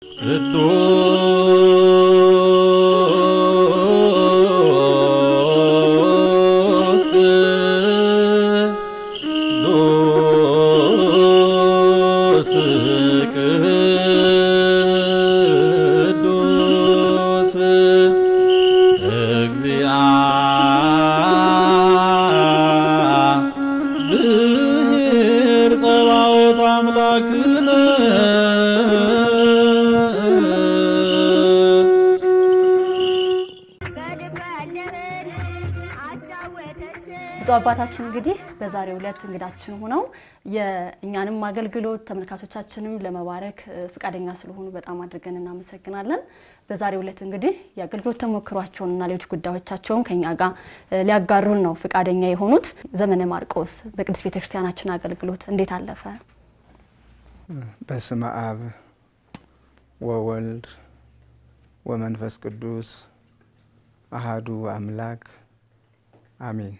Tú በዛሬው ዕለት እንግዳችን ሆነው የእኛንም አገልግሎት ተመልካቾቻችንም ለመባረክ ፈቃደኛ ስለሆኑ በጣም አድርገን እናመሰግናለን። በዛሬው ዕለት እንግዲህ የአገልግሎት ተሞክሯቸውን እና ሌሎች ጉዳዮቻቸውን ከኛ ጋር ሊያጋሩን ነው ፈቃደኛ የሆኑት። ዘመነ ማርቆስ በቅድስት ቤተክርስቲያናችን አገልግሎት እንዴት አለፈ? በስመ አብ ወወልድ ወመንፈስ ቅዱስ አህዱ አምላክ አሜን።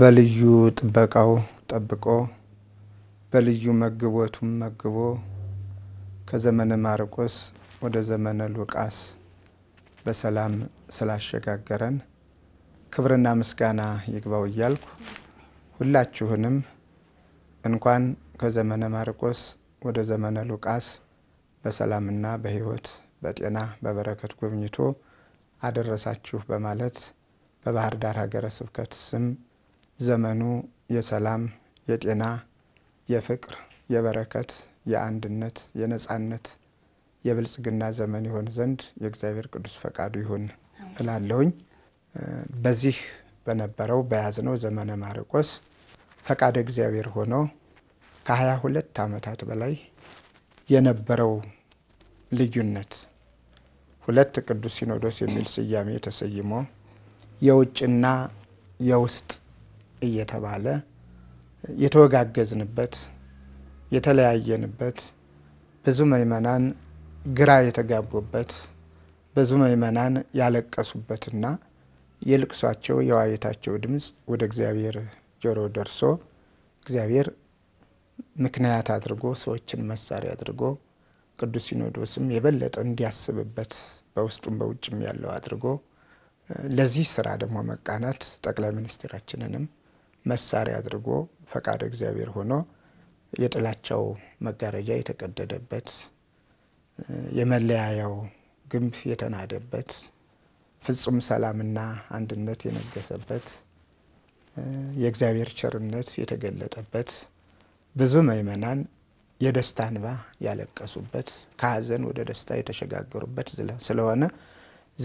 በልዩ ጥበቃው ጠብቆ በልዩ መግቦቱም መግቦ ከዘመነ ማርቆስ ወደ ዘመነ ሉቃስ በሰላም ስላሸጋገረን ክብርና ምስጋና ይግባው እያልኩ ሁላችሁንም እንኳን ከዘመነ ማርቆስ ወደ ዘመነ ሉቃስ በሰላምና በሕይወት በጤና በበረከት ጎብኝቶ አደረሳችሁ በማለት በባህር ዳር ሀገረ ስብከት ስም ዘመኑ የሰላም፣ የጤና፣ የፍቅር፣ የበረከት፣ የአንድነት፣ የነጻነት፣ የብልጽግና ዘመን ይሆን ዘንድ የእግዚአብሔር ቅዱስ ፈቃዱ ይሁን እላለሁኝ። በዚህ በነበረው በያዝነው ዘመነ ማርቆስ ፈቃደ እግዚአብሔር ሆኖ ከሀያ ሁለት ዓመታት በላይ የነበረው ልዩነት ሁለት ቅዱስ ሲኖዶስ የሚል ስያሜ ተሰይሞ የውጭና የውስጥ እየተባለ የተወጋገዝንበት የተለያየንበት ብዙ ምእመናን ግራ የተጋቡበት ብዙ ምእመናን ያለቀሱበትና የልቅሷቸው የዋየታቸው ድምፅ ወደ እግዚአብሔር ጆሮ ደርሶ እግዚአብሔር ምክንያት አድርጎ ሰዎችን መሳሪያ አድርጎ ቅዱስ ሲኖዶስም የበለጠ እንዲያስብበት በውስጡም በውጭም ያለው አድርጎ ለዚህ ስራ ደግሞ መቃናት ጠቅላይ ሚኒስትራችንንም መሳሪያ አድርጎ ፈቃደ እግዚአብሔር ሆኖ የጥላቻው መጋረጃ የተቀደደበት የመለያያው ግንብ የተናደበት ፍጹም ሰላምና አንድነት የነገሰበት የእግዚአብሔር ቸርነት የተገለጠበት ብዙ ምእመናን የደስታ እንባ ያለቀሱበት ከሀዘን ወደ ደስታ የተሸጋገሩበት ስለሆነ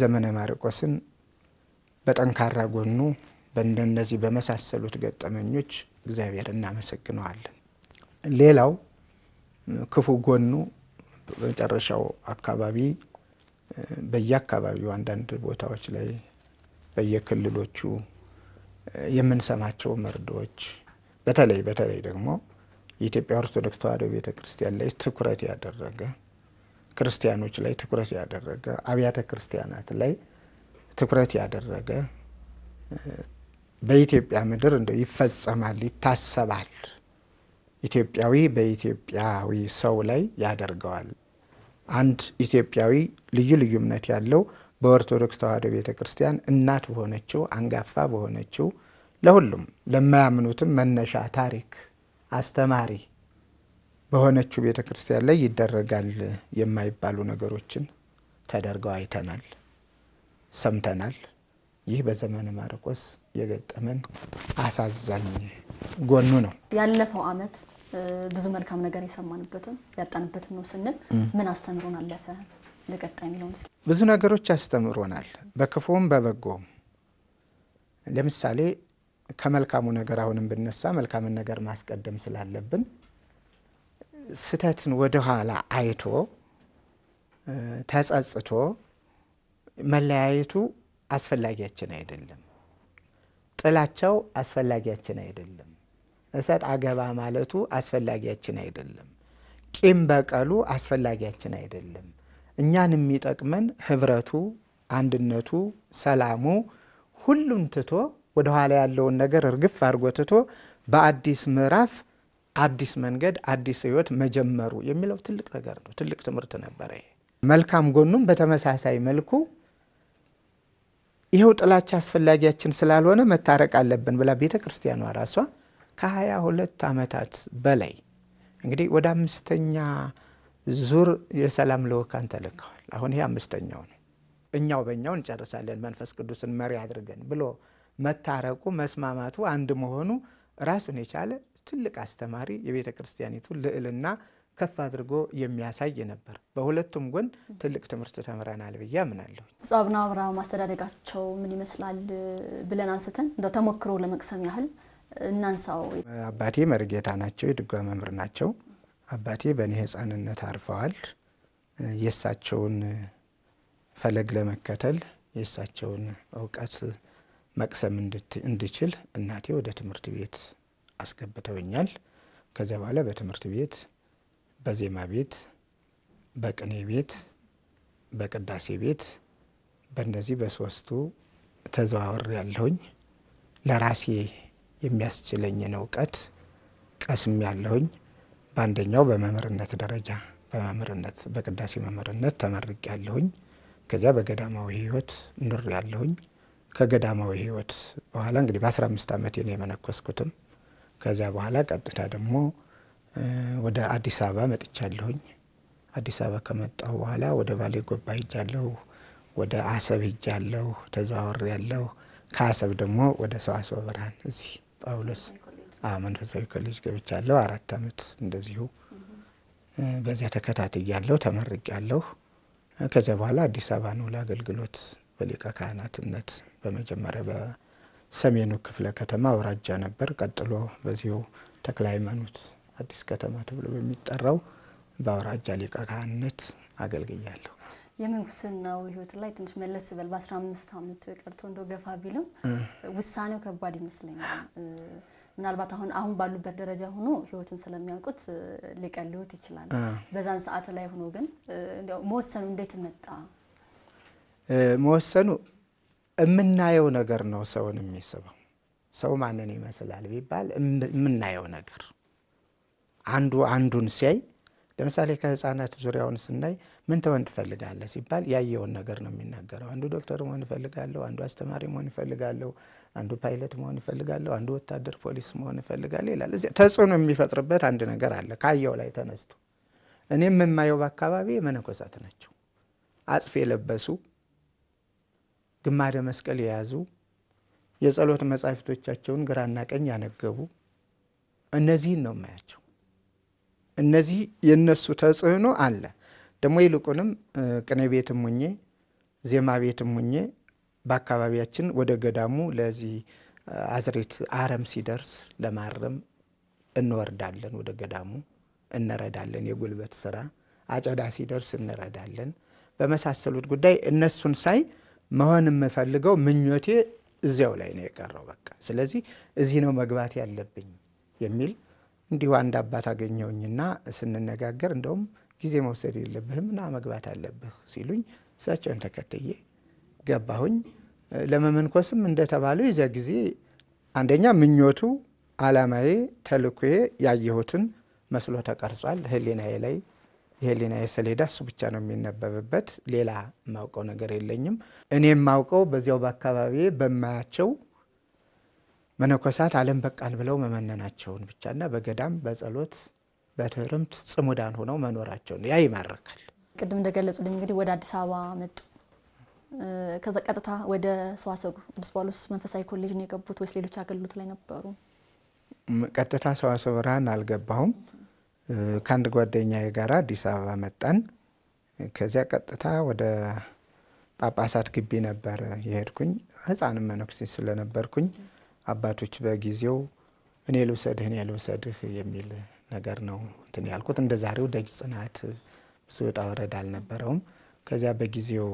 ዘመነ ማርቆስን በጠንካራ ጎኑ በእንደነዚህ በመሳሰሉት ገጠመኞች እግዚአብሔር እናመሰግነዋለን። ሌላው ክፉ ጎኑ በመጨረሻው አካባቢ በየአካባቢው አንዳንድ ቦታዎች ላይ በየክልሎቹ የምንሰማቸው መርዶች በተለይ በተለይ ደግሞ የኢትዮጵያ ኦርቶዶክስ ተዋሕዶ ቤተ ክርስቲያን ላይ ትኩረት ያደረገ ክርስቲያኖች ላይ ትኩረት ያደረገ አብያተ ክርስቲያናት ላይ ትኩረት ያደረገ በኢትዮጵያ ምድር እንደ ይፈጸማል፣ ይታሰባል። ኢትዮጵያዊ በኢትዮጵያዊ ሰው ላይ ያደርገዋል። አንድ ኢትዮጵያዊ ልዩ ልዩ እምነት ያለው በኦርቶዶክስ ተዋሕዶ ቤተ ክርስቲያን እናት በሆነችው አንጋፋ በሆነችው ለሁሉም ለማያምኑትም መነሻ ታሪክ አስተማሪ በሆነችው ቤተ ክርስቲያን ላይ ይደረጋል የማይባሉ ነገሮችን ተደርገው አይተናል፣ ሰምተናል። ይህ በዘመነ ማርቆስ የገጠመን አሳዛኝ ጎኑ ነው። ያለፈው አመት ብዙ መልካም ነገር የሰማንበትም ያጣንበትም ነው ስንል ምን አስተምሮን አለፈ ለቀጣይ የሚለውን እስኪ። ብዙ ነገሮች አስተምሮናል፣ በክፉም በበጎም። ለምሳሌ ከመልካሙ ነገር አሁንም ብነሳ መልካምን ነገር ማስቀደም ስላለብን ስህተትን ወደኋላ አይቶ ተጸጽቶ መለያየቱ አስፈላጊያችን አይደለም። ጥላቻው አስፈላጊያችን አይደለም። እሰጥ አገባ ማለቱ አስፈላጊያችን አይደለም። ቂም በቀሉ አስፈላጊያችን አይደለም። እኛን የሚጠቅመን ህብረቱ፣ አንድነቱ፣ ሰላሙ ሁሉን ትቶ ወደኋላ ያለውን ነገር እርግፍ አድርጎ ትቶ በአዲስ ምዕራፍ አዲስ መንገድ አዲስ ህይወት መጀመሩ የሚለው ትልቅ ነገር ነው። ትልቅ ትምህርት ነበረ። መልካም ጎኑም በተመሳሳይ መልኩ ይኸው ጥላቻ አስፈላጊያችን ስላልሆነ መታረቅ አለብን ብላ ቤተ ክርስቲያኗ ራሷ ከሀያ ሁለት ዓመታት በላይ እንግዲህ ወደ አምስተኛ ዙር የሰላም ልዑካን ተልከዋል። አሁን ይሄ አምስተኛው ነው። እኛው በእኛው እንጨርሳለን መንፈስ ቅዱስን መሪ አድርገን ብሎ መታረቁ፣ መስማማቱ፣ አንድ መሆኑ ራሱን የቻለ ትልቅ አስተማሪ የቤተ ክርስቲያኒቱ ልዕልና ከፍ አድርጎ የሚያሳይ ነበር። በሁለቱም ጎን ትልቅ ትምህርት ተምረናል ብዬ አምናለሁ። ብፁዕ አቡነ አብርሃም ማስተዳደጋቸው ምን ይመስላል ብለን አንስተን እንደው ተሞክሮ ለመቅሰም ያህል እናንሳው። አባቴ መርጌታ ናቸው፣ የድጓ መምህር ናቸው። አባቴ በእኔ ሕፃንነት አርፈዋል። የእሳቸውን ፈለግ ለመከተል የእሳቸውን እውቀት መቅሰም እንድችል እናቴ ወደ ትምህርት ቤት አስገብተውኛል። ከዚያ በኋላ በትምህርት ቤት በዜማ ቤት፣ በቅኔ ቤት፣ በቅዳሴ ቤት በእነዚህ በሶስቱ ተዘዋወር ያለሁኝ ለራሴ የሚያስችለኝን እውቀት ቀስም ያለሁኝ። በአንደኛው በመምህርነት ደረጃ በመምህርነት በቅዳሴ መምህርነት ተመርቅ ያለሁኝ። ከዚያ በገዳማዊ ህይወት ኑር ያለሁኝ። ከገዳማዊ ህይወት በኋላ እንግዲህ በአስራ አምስት ዓመቴ ነው የመነኮስኩትም። ከዚያ በኋላ ቀጥታ ደግሞ ወደ አዲስ አበባ መጥቻለሁኝ። አዲስ አበባ ከመጣሁ በኋላ ወደ ባሌ ጎባ ሄጃለሁ፣ ወደ አሰብ ሄጃለሁ፣ ተዘዋወር ያለሁ ከአሰብ ደግሞ ወደ ሰዋስወ ብርሃን እዚህ ጳውሎስ መንፈሳዊ ኮሌጅ ገብቻለሁ። አራት አመት እንደዚሁ በዚያ ተከታትያለሁ፣ ተመርቄያለሁ። ከዚያ በኋላ አዲስ አበባ ነው ለአገልግሎት በሊቀ ካህናትነት በመጀመሪያ በሰሜኑ ክፍለ ከተማ አውራጃ ነበር። ቀጥሎ በዚሁ ተክለ ሃይማኖት አዲስ ከተማ ተብሎ በሚጠራው በአውራጃ ሊቀ ካህንነት አገልግያለሁ። የምንኩስናው ህይወት ላይ ትንሽ መለስ በል በአስራ አምስት አመት ቀርቶ እንደ ገፋ ቢልም ውሳኔው ከባድ ይመስለኛል። ምናልባት አሁን አሁን ባሉበት ደረጃ ሆኖ ህይወትን ስለሚያውቁት ሊቀልዎት ይችላል። በዛን ሰዓት ላይ ሆኖ ግን መወሰኑ እንዴት መጣ? መወሰኑ የምናየው ነገር ነው። ሰውን የሚስበው ሰው ማንን ይመስላል ቢባል የምናየው ነገር አንዱ አንዱን ሲያይ ለምሳሌ ከህፃናት ዙሪያውን ስናይ ምን ትሆን ትፈልጋለህ ሲባል ያየውን ነገር ነው የሚናገረው። አንዱ ዶክተር መሆን ይፈልጋለሁ፣ አንዱ አስተማሪ መሆን እፈልጋለሁ፣ አንዱ ፓይለት መሆን እፈልጋለሁ፣ አንዱ ወታደር ፖሊስ መሆን ይፈልጋለሁ ይላል። እዚያ ተጽዕኖ የሚፈጥርበት አንድ ነገር አለ ካየው ላይ ተነስቶ። እኔም የማየው በአካባቢ መነኮሳት ናቸው። አጽፍ የለበሱ ግማደ መስቀል የያዙ የጸሎት መጻሕፍቶቻቸውን ግራና ቀኝ ያነገቡ እነዚህን ነው የማያቸው። እነዚህ የነሱ ተጽዕኖ አለ። ደግሞ ይልቁንም ቅኔ ቤትም ሁኜ ዜማ ቤትም ሁኜ በአካባቢያችን ወደ ገዳሙ ለዚህ አዝሬት አረም ሲደርስ ለማረም እንወርዳለን። ወደ ገዳሙ እንረዳለን። የጉልበት ስራ አጨዳ ሲደርስ እንረዳለን። በመሳሰሉት ጉዳይ እነሱን ሳይ መሆን የምፈልገው ምኞቴ እዚያው ላይ ነው የቀረው። በቃ ስለዚህ እዚህ ነው መግባት ያለብኝ የሚል እንዲሁ አንድ አባት አገኘውኝና ስንነጋገር እንደውም ጊዜ መውሰድ የለብህም ና መግባት አለብህ ሲሉኝ እሳቸውን ተከትዬ ገባሁኝ። ለመመንኮስም እንደተባለው የዚያ ጊዜ አንደኛ ምኞቱ፣ አላማዬ፣ ተልኮዬ ያየሁትን መስሎ ተቀርጿል። ህሊናዬ ላይ የህሊናዬ ሰሌዳ እሱ ብቻ ነው የሚነበብበት። ሌላ የማውቀው ነገር የለኝም። እኔ የማውቀው በዚያው በአካባቢ በማያቸው መነኮሳት ዓለም በቃን ብለው መመነናቸውን ብቻና በገዳም በጸሎት በትርምት ጽሙዳን ሆነው መኖራቸውን ያ ይማርካል። ቅድም እንደገለጹልኝ እንግዲህ ወደ አዲስ አበባ መጡ። ከዛ ቀጥታ ወደ ሰዋሰጉ ቅዱስ ጳውሎስ መንፈሳዊ ኮሌጅ ነው የገቡት ወይስ ሌሎች አገልግሎት ላይ ነበሩ? ቀጥታ ሰዋሰው ብርሃን አልገባሁም። ከአንድ ጓደኛዬ ጋር አዲስ አበባ መጣን። ከዚያ ቀጥታ ወደ ጳጳሳት ግቢ ነበር የሄድኩኝ። ህፃንም መነኩሴ ስለነበርኩኝ አባቶች በጊዜው እኔ ልውሰድህ እኔ ልውሰድህ የሚል ነገር ነው እንትን ያልኩት። እንደ ዛሬው ደጅ ጽናት ብዙ ውጣ ውረድ አልነበረውም። ከዚያ በጊዜው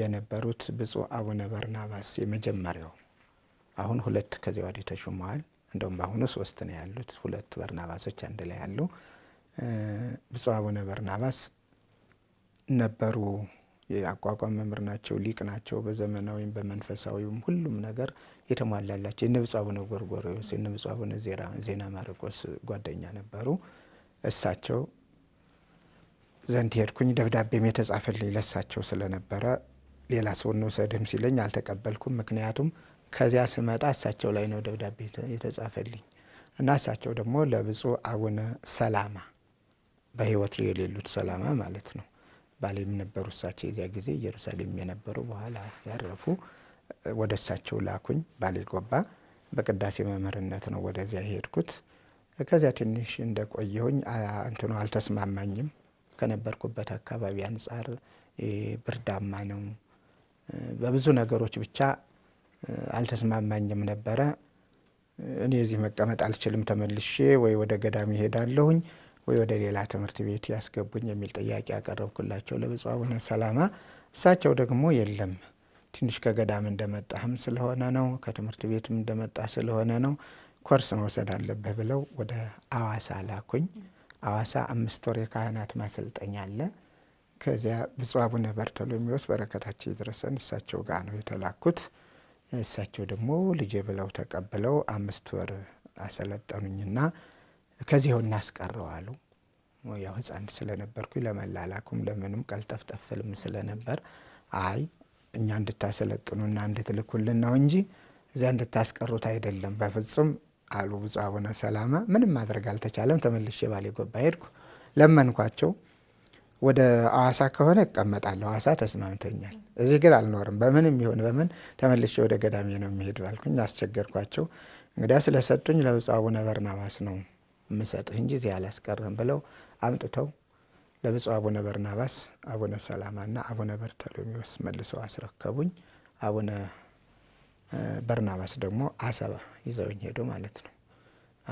የነበሩት ብፁዕ አቡነ በርናባስ የመጀመሪያው አሁን ሁለት ከዚያ ወዲህ ተሹመዋል። እንደውም በአሁኑ ሶስት ነው ያሉት። ሁለት በርናባሶች አንድ ላይ ያሉ ብፁዕ አቡነ በርናባስ ነበሩ። የአቋቋም መምህር ናቸው፣ ሊቅ ናቸው። በዘመናዊም በመንፈሳዊም ሁሉም ነገር የተሟላላቸው የነ ብፁዕ አቡነ ጎርጎርዮስ የነ ብፁዕ አቡነ ዜና ማርቆስ ጓደኛ ነበሩ። እሳቸው ዘንድ ሄድኩኝ። ደብዳቤም የተጻፈልኝ ለሳቸው ስለነበረ ሌላ ሰው እንውሰድህም ሲለኝ አልተቀበልኩም። ምክንያቱም ከዚያ ስመጣ እሳቸው ላይ ነው ደብዳቤ የተጻፈልኝ እና እሳቸው ደግሞ ለብፁዕ አቡነ ሰላማ በህይወት የሌሉት ሰላማ ማለት ነው ባሌም ነበሩ እሳቸው የዚያ ጊዜ ኢየሩሳሌም የነበሩ በኋላ ያረፉ። ወደ እሳቸው ላኩኝ። ባሌ ጎባ በቅዳሴ መምህርነት ነው ወደዚያ ሄድኩት ከዚያ ትንሽ ቆየሁኝ እንትኑ አልተስማማኝም። ከነበርኩበት አካባቢ አንጻር ብርዳማ ነው። በብዙ ነገሮች ብቻ አልተስማማኝም ነበረ። እኔ እዚህ መቀመጥ አልችልም፣ ተመልሼ ወይ ወደ ገዳም ይሄዳለሁኝ ወይ ወደ ሌላ ትምህርት ቤት ያስገቡኝ የሚል ጥያቄ ያቀረብኩላቸው ለብፁዕ አቡነ ሰላማ፣ እሳቸው ደግሞ የለም ትንሽ ከገዳም እንደመጣህም ስለሆነ ነው ከትምህርት ቤትም እንደመጣ ስለሆነ ነው ኮርስ መውሰድ አለብህ ብለው ወደ አዋሳ ላኩኝ። አዋሳ አምስት ወር የካህናት ማሰልጠኛ አለ። ከዚያ ብፁዕ አቡነ በርቶሎሜዎስ በረከታቸው ይድረሰን እሳቸው ጋር ነው የተላኩት። እሳቸው ደግሞ ልጄ ብለው ተቀብለው አምስት ወር አሰለጠኑኝና ከዚያው እናስቀረው አሉ። ያው ህፃን ስለነበርኩ ለመላላኩም ለምንም ቀልጠፍጠፍልም ስለነበር አይ እኛ እንድታሰለጥኑና እንድትልኩልን ነው እንጂ እዚያ እንድታስቀሩት አይደለም በፍጹም አሉ ብፁዕ አቡነ ሰላማ። ምንም ማድረግ አልተቻለም። ተመልሼ ባሌ ጎባ ሄድኩ። ለመንኳቸው። ወደ አዋሳ ከሆነ እቀመጣለሁ፣ አዋሳ ተስማምተኛል። እዚህ ግን አልኖርም፣ በምንም ይሁን በምን ተመልሼ ወደ ገዳሜ ነው የሚሄድ ባልኩኝ አስቸገርኳቸው። እንግዲያ ስለሰጡኝ ለብፁዕ አቡነ በርናባስ ነው ምሰጥህ እንጂ እዚህ አላስቀርም ብለው አምጥተው ለብፁዕ አቡነ በርናባስ አቡነ ሰላማና አቡነ በርተሎሚዎስ መልሰው አስረከቡኝ። አቡነ በርናባስ ደግሞ አሰባ ይዘውኝ ሄዱ ማለት ነው።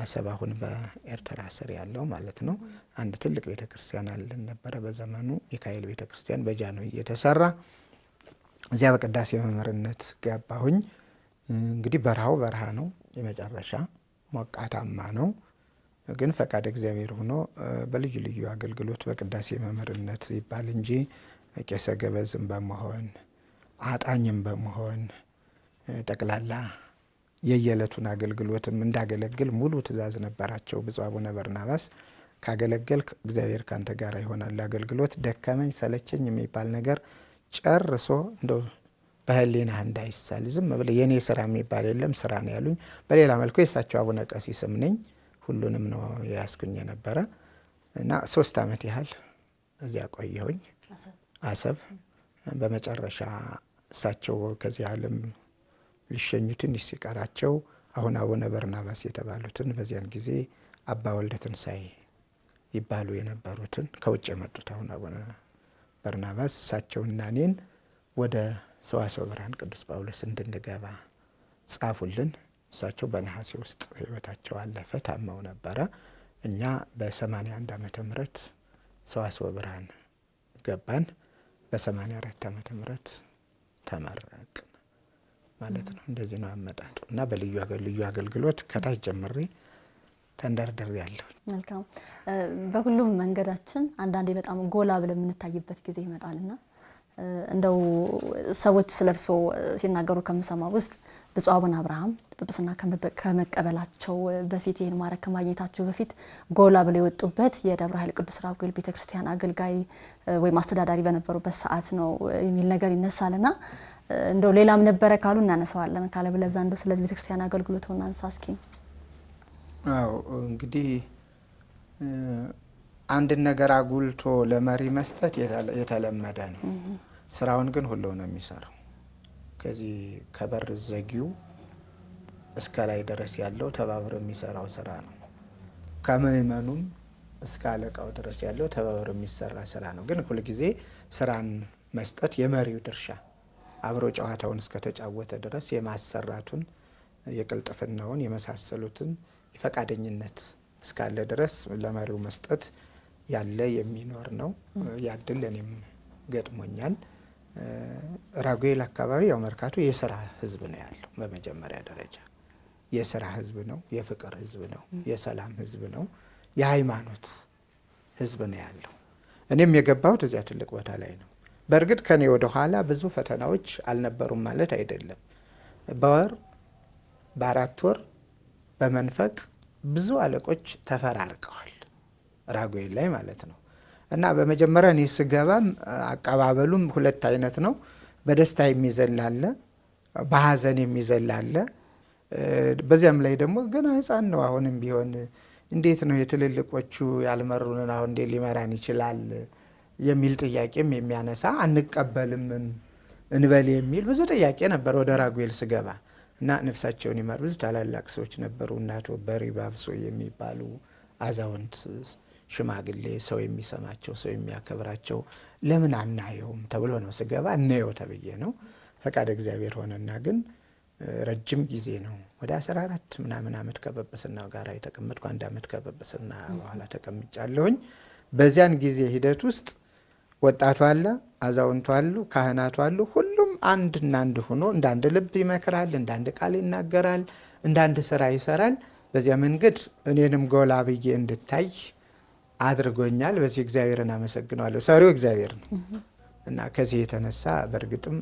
አሰባ አሁን በኤርትራ ስር ያለው ማለት ነው። አንድ ትልቅ ቤተ ክርስቲያን አለን ነበረ በዘመኑ ሚካኤል ቤተ ክርስቲያን በጃንሆይ እየተሰራ እዚያ በቅዳሴ መምህርነት ገባሁኝ። እንግዲህ በረሃው በረሃ ነው፣ የመጨረሻ ሞቃታማ ነው። ግን ፈቃድ እግዚአብሔር ሆኖ በልዩ ልዩ አገልግሎት በቅዳሴ መምህርነት ይባል እንጂ ቄሰ ገበዝም በመሆን አጣኝም በመሆን ጠቅላላ የየዕለቱን አገልግሎትም እንዳገለግል ሙሉ ትእዛዝ ነበራቸው ብፁዕ አቡነ በርናባስ። ካገለገልክ እግዚአብሔር ካንተ ጋር ይሆናል። አገልግሎት ደከመኝ ሰለቸኝ የሚባል ነገር ጨርሶ እንደ በህሊና እንዳይሳል ዝም ብለህ የእኔ ስራ የሚባል የለም ስራ ነው ያሉኝ። በሌላ መልኩ የእሳቸው አቡነ ቀሲስም ነኝ። ሁሉንም ነው የያዝኩኝ የነበረ እና ሶስት ዓመት ያህል እዚያ ቆየሁኝ አሰብ። በመጨረሻ እሳቸው ከዚህ ዓለም ሊሸኙ ትንሽ ሲቀራቸው አሁን አቡነ በርናባስ የተባሉትን በዚያን ጊዜ አባ ወልደ ትንሳኤ ይባሉ የነበሩትን ከውጭ የመጡት አሁን አቡነ በርናባስ እሳቸውና እኔን ወደ ሰዋሰው ብርሃን ቅዱስ ጳውሎስ እንድንገባ ጻፉልን። እሳቸው በነሐሴ ውስጥ ህይወታቸው አለፈ። ታመው ነበረ። እኛ በ81 ዓመተ ምህረት ሰዋስወ ብርሃን ገባን። በ84 ዓመተ ምህረት ተመረቅ ማለት ነው። እንደዚህ ነው አመጣጡ እና በልዩ ልዩ አገልግሎት ከታች ጀምሬ ተንደርደር ያለሁ። መልካም። በሁሉም መንገዳችን አንዳንዴ በጣም ጎላ ብለን የምንታይበት ጊዜ ይመጣልና እንደው ሰዎች ስለ እርስዎ ሲናገሩ ከምሰማ ውስጥ ብፁዕ አቡነ አብርሃም ጵጵስና ከመቀበላቸው በፊት ይህን ማዕረግ ከማግኘታቸው በፊት ጎላ ብለው የወጡበት የደብረ ኃይል ቅዱስ ራጉኤል ቤተክርስቲያን አገልጋይ ወይም አስተዳዳሪ በነበሩበት ሰዓት ነው የሚል ነገር ይነሳልና እንደው ሌላም ነበረ ካሉ ካለ ብለዛ እንደው ስለዚህ ክርስቲያን አገልግሎት እናንሳ እስኪ። አዎ እንግዲህ አንድን ነገር አጉልቶ ለመሪ መስጠት የተለመደ ነው። ስራውን ግን ሁሉ ነው የሚሰራው ከዚህ ከበር ዘጊው እስከ ላይ ድረስ ያለው ተባብሮ የሚሰራው ስራ ነው። ከምዕመኑም እስከ አለቃው ድረስ ያለው ተባብሮ የሚሰራ ስራ ነው። ግን ሁልጊዜ ስራን መስጠት የመሪው ድርሻ አብሮ ጨዋታውን እስከተጫወተ ድረስ የማሰራቱን የቅልጥፍናውን የመሳሰሉትን የፈቃደኝነት እስካለ ድረስ ለመሪው መስጠት ያለ የሚኖር ነው። ያድል እኔም ገጥሞኛል። ራጉኤል አካባቢ ያው መርካቶ የስራ ህዝብ ነው ያለው። በመጀመሪያ ደረጃ የስራ ህዝብ ነው፣ የፍቅር ህዝብ ነው፣ የሰላም ህዝብ ነው፣ የሃይማኖት ህዝብ ነው ያለው። እኔም የገባሁት እዚያ ትልቅ ቦታ ላይ ነው። በእርግጥ ከኔ ወደ ኋላ ብዙ ፈተናዎች አልነበሩም ማለት አይደለም። በወር በአራት ወር በመንፈቅ ብዙ አለቆች ተፈራርቀዋል፣ ራጉኤል ላይ ማለት ነው። እና በመጀመሪያ እኔ ስገባም አቀባበሉም ሁለት አይነት ነው። በደስታ የሚዘላለ በሀዘን የሚዘላለ በዚያም ላይ ደግሞ ገና ህፃን ነው። አሁንም ቢሆን እንዴት ነው የትልልቆቹ ያልመሩንን አሁን እንዴት ሊመራን ይችላል የሚል ጥያቄም የሚያነሳ አንቀበልም እንበል የሚል ብዙ ጥያቄ ነበር። ወደ ራጉኤል ስገባ እና ነፍሳቸውን ይማር ብዙ ታላላቅ ሰዎች ነበሩ። እናቶ በሪባብሶ የሚባሉ አዛውንት ሽማግሌ ሰው የሚሰማቸው ሰው የሚያከብራቸው ለምን አናየውም ተብሎ ነው ስገባ እናየው ተብዬ ነው። ፈቃድ እግዚአብሔር ሆነና ግን ረጅም ጊዜ ነው። ወደ 14 ምናምን አመት ከበበስና ጋር የተቀመጥኩ አንድ አመት ከበበስና በኋላ ተቀምጫለሁኝ። በዚያን ጊዜ ሂደት ውስጥ ወጣቱ አለ፣ አዛውንቱ አሉ፣ ካህናቱ አሉ። ሁሉም አንድ እና አንድ ሆኖ እንደ አንድ ልብ ይመክራል፣ እንደ አንድ ቃል ይናገራል፣ እንደ አንድ ስራ ይሰራል። በዚያ መንገድ እኔንም ጎላ ብዬ እንድታይ አድርጎኛል። በዚህ እግዚአብሔርን አመሰግነዋለሁ። ሰሪው እግዚአብሔር ነው እና ከዚህ የተነሳ በእርግጥም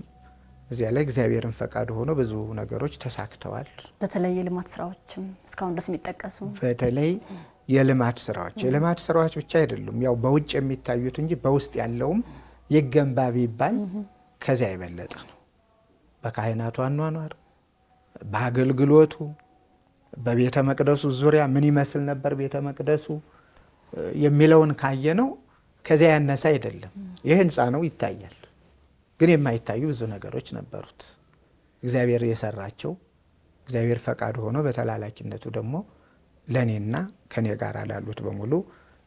እዚያ ላይ እግዚአብሔርን ፈቃድ ሆኖ ብዙ ነገሮች ተሳክተዋል። በተለይ የልማት ስራዎችም እስካሁን ድረስ የሚጠቀሱ በተለይ የልማት ስራዎች የልማት ስራዎች ብቻ አይደሉም፣ ያው በውጭ የሚታዩት እንጂ በውስጥ ያለውም ይገንባ ቢባል ከዚያ የበለጠ ነው። በካህናቱ አኗኗር፣ በአገልግሎቱ፣ በቤተ መቅደሱ ዙሪያ ምን ይመስል ነበር ቤተ መቅደሱ የሚለውን ካየነው ከዚያ ያነሰ አይደለም። ይህ ህንፃ ነው ይታያል፣ ግን የማይታዩ ብዙ ነገሮች ነበሩት። እግዚአብሔር የሰራቸው እግዚአብሔር ፈቃድ ሆኖ በተላላኪነቱ ደግሞ ለእኔና ከኔ ጋር ላሉት በሙሉ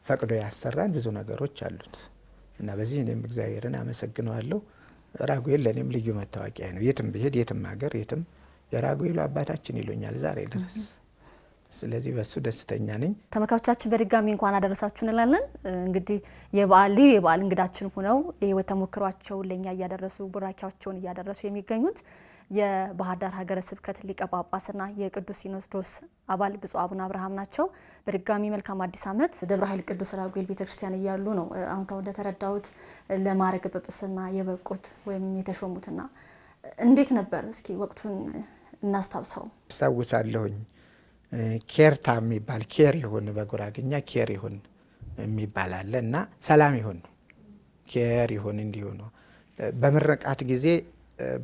ፈቅዶ ያሰራን ብዙ ነገሮች አሉት እና በዚህ እኔም እግዚአብሔርን አመሰግነዋለሁ። ራጉኤል ለእኔም ልዩ መታወቂያ ነው። የትም ብሄድ፣ የትም ሀገር፣ የትም የራጉኤሉ አባታችን ይሉኛል ዛሬ ድረስ። ስለዚህ በሱ ደስተኛ ነኝ። ተመልካቾቻችን በድጋሚ እንኳን አደረሳችሁ እንላለን። እንግዲህ የበዓል ልዩ የበዓል እንግዳችን ሆነው የህይወት ተሞክሯቸውን ለእኛ እያደረሱ ቡራኪያቸውን እያደረሱ የሚገኙት የባህር ዳር ሀገረ ስብከት ሊቀ ጳጳስና የቅዱስ ሲኖዶስ አባል ብፁዕ አቡነ አብርሃም ናቸው። በድጋሚ መልካም አዲስ ዓመት። ደብረ ኃይል ቅዱስ ራጉኤል ቤተክርስቲያን እያሉ ነው አሁን ከሁን እንደተረዳሁት ለማዕረገ ጵጵስና የበቁት ወይም የተሾሙትና እንዴት ነበር? እስኪ ወቅቱን እናስታውሰው። አስታውሳለሁኝ ኬርታ የሚባል ኬር ይሁን በጉራግኛ ኬር ይሁን የሚባል አለ እና ሰላም ይሁን ኬር ይሁን እንዲሁ ነው። በምረቃት ጊዜ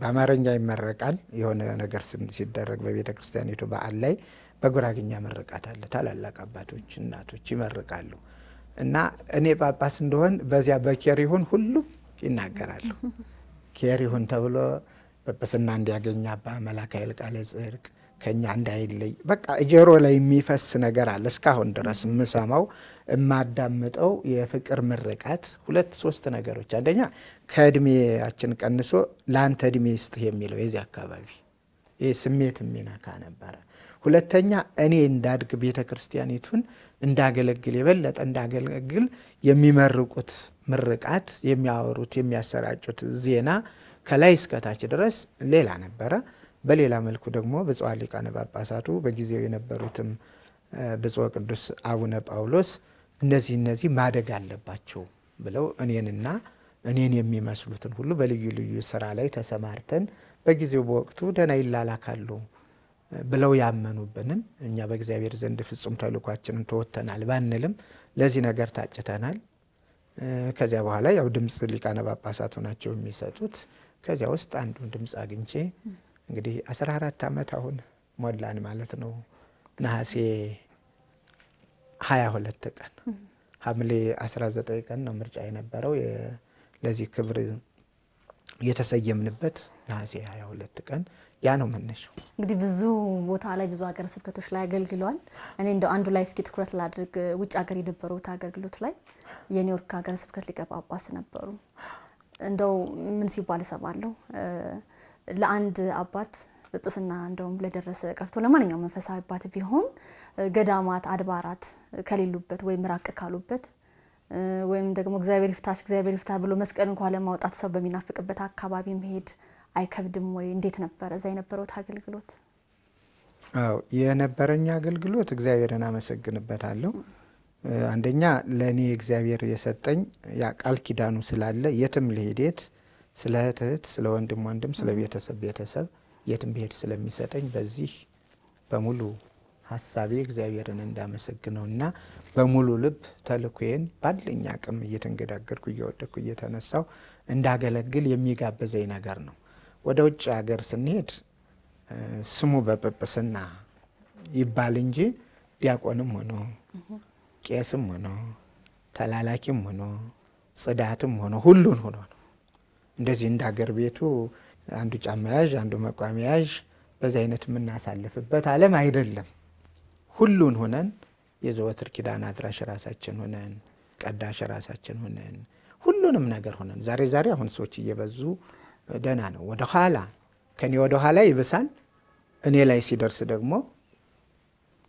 በአማርኛ ይመረቃል። የሆነ ነገር ሲደረግ በቤተ ክርስቲያኒቱ በዓል ላይ በጉራግኛ ምርቃት አለ። ታላላቅ አባቶች እናቶች ይመርቃሉ እና እኔ ጳጳስ እንደሆን በዚያ በኬር ይሁን ሁሉም ይናገራሉ። ኬር ይሁን ተብሎ ጵጵስና እንዲያገኝ አባ መላካ ይልቃለ ጽድቅ ከኛ እንዳይለይ በቃ ጆሮ ላይ የሚፈስ ነገር አለ። እስካሁን ድረስ የምሰማው የማዳምጠው የፍቅር ምርቃት ሁለት ሶስት ነገሮች፣ አንደኛ ከእድሜያችን ቀንሶ ለአንተ እድሜ ይስጥህ የሚለው የዚህ አካባቢ ይህ ስሜት የሚነካ ነበረ። ሁለተኛ እኔ እንዳድግ ቤተ ክርስቲያኒቱን እንዳገለግል የበለጠ እንዳገለግል የሚመርቁት ምርቃት፣ የሚያወሩት የሚያሰራጩት ዜና ከላይ እስከታች ድረስ ሌላ ነበረ። በሌላ መልኩ ደግሞ ብፁዓን ሊቃነ ጳጳሳቱ በጊዜው የነበሩትም ብፁዕ ቅዱስ አቡነ ጳውሎስ እነዚህ እነዚህ ማደግ አለባቸው ብለው እኔንና እኔን የሚመስሉትን ሁሉ በልዩ ልዩ ስራ ላይ ተሰማርተን በጊዜው በወቅቱ ደህና ይላላካሉ ብለው ያመኑብንን እኛ በእግዚአብሔር ዘንድ ፍጹም ተልኳችንን ተወጥተናል ባንልም ለዚህ ነገር ታጭተናል። ከዚያ በኋላ ያው ድምፅ ሊቃነ ጳጳሳቱ ናቸው የሚሰጡት። ከዚያ ውስጥ አንዱን ድምፅ አግኝቼ እንግዲህ 14 ዓመት አሁን ሞላን ማለት ነው። ነሐሴ 22 ቀን ሐምሌ 19 ቀን ነው ምርጫ የነበረው ለዚህ ክብር የተሰየምንበት ነሐሴ 22 ቀን ያ ነው መነሻው። እንግዲህ ብዙ ቦታ ላይ ብዙ ሀገረ ስብከቶች ላይ አገልግለዋል። እኔ እንደው አንዱ ላይ እስኪ ትኩረት ላድርግ። ውጭ ሀገር የነበሩት አገልግሎት ላይ የኒውዮርክ ሀገረ ስብከት ሊቀ ጳጳስ ነበሩ። እንደው ምን ሲባል እሰማለሁ ለአንድ አባት ጵጵስና እንደውም ለደረሰ ቀርቶ ለማንኛውም መንፈሳዊ አባት ቢሆን ገዳማት፣ አድባራት ከሌሉበት ወይም ራቅ ካሉበት ወይም ደግሞ እግዚአብሔር ይፍታች እግዚአብሔር ይፍታ ብሎ መስቀል እንኳ ለማውጣት ሰው በሚናፍቅበት አካባቢ መሄድ አይከብድም ወይ? እንዴት ነበረ እዛ የነበረውት አገልግሎት? አዎ የነበረኝ አገልግሎት እግዚአብሔርን አመሰግንበታለሁ። አንደኛ ለእኔ እግዚአብሔር የሰጠኝ ያ ቃል ኪዳኑ ስላለ የትም ልሄድ የት ስለ እህት እህት፣ ስለ ወንድም ወንድም፣ ስለ ቤተሰብ ቤተሰብ የትም ብሄድ ስለሚሰጠኝ በዚህ በሙሉ ሀሳቤ እግዚአብሔርን እንዳመሰግነው እና በሙሉ ልብ ተልኩዬን ባለኝ አቅም እየተንገዳገድኩ እየወደኩ እየተነሳው እንዳገለግል የሚጋብዘኝ ነገር ነው። ወደ ውጭ ሀገር ስንሄድ ስሙ በጵጵስና ይባል እንጂ ዲያቆንም ሆኖ ቄስም ሆኖ ተላላኪም ሆኖ ጽዳትም ሆኖ ሁሉን ሆኖ ነው እንደዚህ እንደ ሀገር ቤቱ አንዱ ጫማ ያዥ አንዱ መቋሚ ያዥ በዚህ አይነት የምናሳልፍበት ዓለም አይደለም። ሁሉን ሆነን የዘወትር ኪዳን አድራሽ ራሳችን ሆነን ቀዳሽ ራሳችን ሆነን ሁሉንም ነገር ሆነን ዛሬ ዛሬ አሁን ሰዎች እየበዙ ደህና ነው። ወደኋላ ከኔ ኋላ ይብሳል። እኔ ላይ ሲደርስ ደግሞ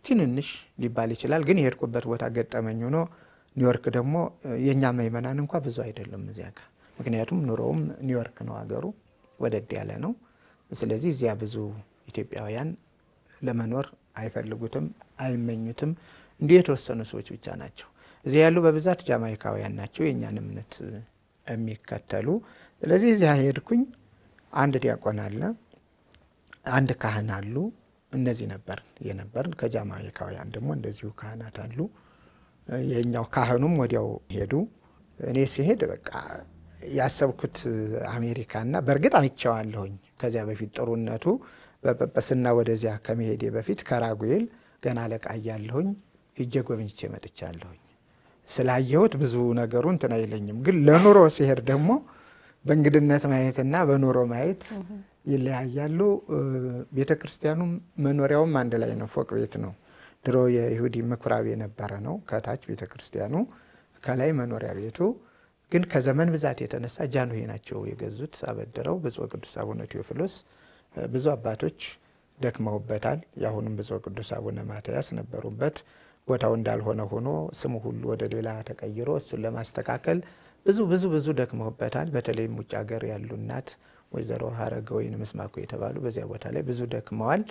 ትንንሽ ሊባል ይችላል። ግን የሄድኩበት ቦታ ገጠመኝ ሆኖ ኒውዮርክ ደግሞ የእኛ መይመናን እንኳ ብዙ አይደለም እዚያ ጋር ምክንያቱም ኑሮውም ኒውዮርክ ነው፣ ሀገሩ ወደድ ያለ ነው። ስለዚህ እዚያ ብዙ ኢትዮጵያውያን ለመኖር አይፈልጉትም፣ አይመኙትም። እንዲሁ የተወሰኑ ሰዎች ብቻ ናቸው። እዚያ ያሉ በብዛት ጃማይካውያን ናቸው፣ የእኛን እምነት የሚከተሉ። ስለዚህ እዚያ ሄድኩኝ። አንድ ዲያቆን አለ፣ አንድ ካህን አሉ። እነዚህ ነበር የነበርን። ከጃማይካውያን ደግሞ እንደዚሁ ካህናት አሉ። የኛው ካህኑም ወዲያው ሄዱ። እኔ ሲሄድ በቃ ያሰብኩት አሜሪካና በእርግጥ አይቼዋለሁኝ ከዚያ በፊት ጥሩነቱ በጵጵስና ወደዚያ ከመሄዴ በፊት ከራጉኤል ገና አለቃ እያለሁኝ ሂጄ ጎብኝቼ መጥቻለሁኝ። ስላየሁት ብዙ ነገሩ እንትን አይለኝም፣ ግን ለኑሮ ሲሄድ ደግሞ በእንግድነት ማየትና በኑሮ ማየት ይለያያሉ። ቤተ ክርስቲያኑም መኖሪያውም አንድ ላይ ነው፣ ፎቅ ቤት ነው። ድሮ የይሁዲ ምኩራብ የነበረ ነው። ከታች ቤተ ክርስቲያኑ፣ ከላይ መኖሪያ ቤቱ ግን ከዘመን ብዛት የተነሳ ጃንሆይ ናቸው የገዙት አበድረው። ብፁዕ ቅዱስ አቡነ ቴዎፍሎስ ብዙ አባቶች ደክመውበታል። የአሁኑም ብፁዕ ቅዱስ አቡነ ማትያስ ነበሩበት። ቦታው እንዳልሆነ ሆኖ ስሙ ሁሉ ወደ ሌላ ተቀይሮ እሱን ለማስተካከል ብዙ ብዙ ብዙ ደክመውበታል። በተለይም ውጭ ሀገር ያሉ እናት ወይዘሮ ሀረገ ወይን ምስማኩ የተባሉ በዚያ ቦታ ላይ ብዙ ደክመዋል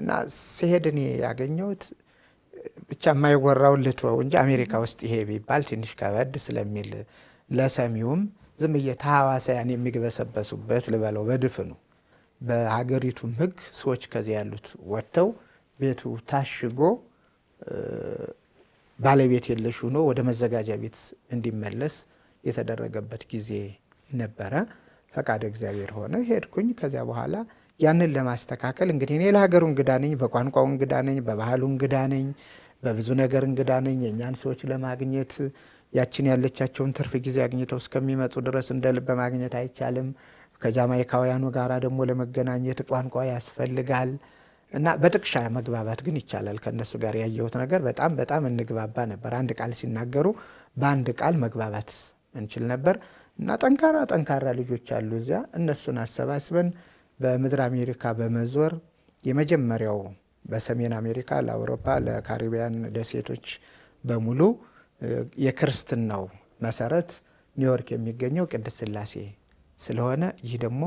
እና ሲሄድ እኔ ያገኘሁት ብቻ የማይወራውን ልትወው እንጂ አሜሪካ ውስጥ ይሄ ቢባል ትንሽ ከበድ ስለሚል ለሰሚውም ዝም ብዬ ታዋሳያን የሚግበሰበሱበት ልበለው በድፍኑ በሀገሪቱም ሕግ ሰዎች ከዚህ ያሉት ወጥተው ቤቱ ታሽጎ ባለቤት የለሽ ሆኖ ወደ መዘጋጃ ቤት እንዲመለስ የተደረገበት ጊዜ ነበረ። ፈቃድ እግዚአብሔር ሆነ ሄድኩኝ። ከዚያ በኋላ ያንን ለማስተካከል እንግዲህ እኔ ለሀገሩ እንግዳ ነኝ፣ በቋንቋው እንግዳ ነኝ፣ በባህሉ እንግዳ ነኝ፣ በብዙ ነገር እንግዳ ነኝ። የእኛን ሰዎች ለማግኘት ያችን ያለቻቸውን ትርፍ ጊዜ አግኝተው እስከሚመጡ ድረስ እንደ ልብ ማግኘት አይቻልም። ከጃማይካውያኑ ጋር ደግሞ ለመገናኘት ቋንቋ ያስፈልጋል እና በጥቅሻ መግባባት ግን ይቻላል። ከእነሱ ጋር ያየሁት ነገር በጣም በጣም እንግባባ ነበር። አንድ ቃል ሲናገሩ በአንድ ቃል መግባባት እንችል ነበር እና ጠንካራ ጠንካራ ልጆች አሉ እዚያ። እነሱን አሰባስበን በምድር አሜሪካ በመዞር የመጀመሪያው በሰሜን አሜሪካ ለአውሮፓ ለካሪቢያን ደሴቶች በሙሉ የክርስትናው መሰረት ኒውዮርክ የሚገኘው ቅድስት ስላሴ ስለሆነ ይህ ደግሞ